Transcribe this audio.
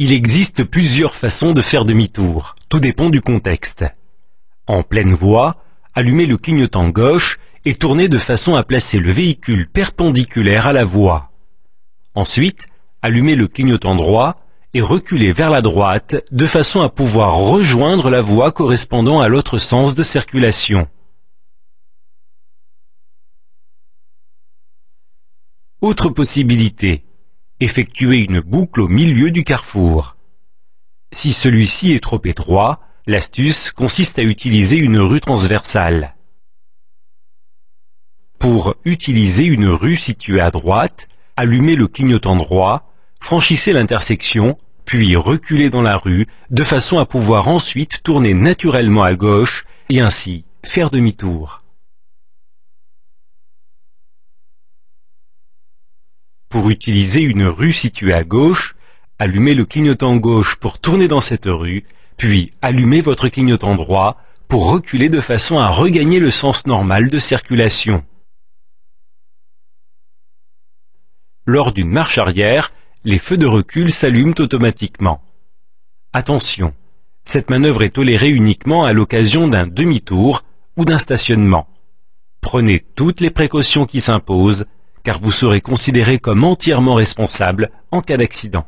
Il existe plusieurs façons de faire demi-tour, tout dépend du contexte. En pleine voie, allumez le clignotant gauche et tournez de façon à placer le véhicule perpendiculaire à la voie. Ensuite, allumez le clignotant droit et reculez vers la droite de façon à pouvoir rejoindre la voie correspondant à l'autre sens de circulation. Autre possibilité, effectuez une boucle au milieu du carrefour. Si celui-ci est trop étroit, l'astuce consiste à utiliser une rue transversale. Pour utiliser une rue située à droite, allumez le clignotant droit, franchissez l'intersection, puis reculez dans la rue de façon à pouvoir ensuite tourner naturellement à gauche et ainsi faire demi-tour. pour utiliser une rue située à gauche, allumez le clignotant gauche pour tourner dans cette rue, puis allumez votre clignotant droit pour reculer de façon à regagner le sens normal de circulation. Lors d'une marche arrière, les feux de recul s'allument automatiquement. Attention, cette manœuvre est tolérée uniquement à l'occasion d'un demi-tour ou d'un stationnement. Prenez toutes les précautions qui s'imposent car vous serez considéré comme entièrement responsable en cas d'accident.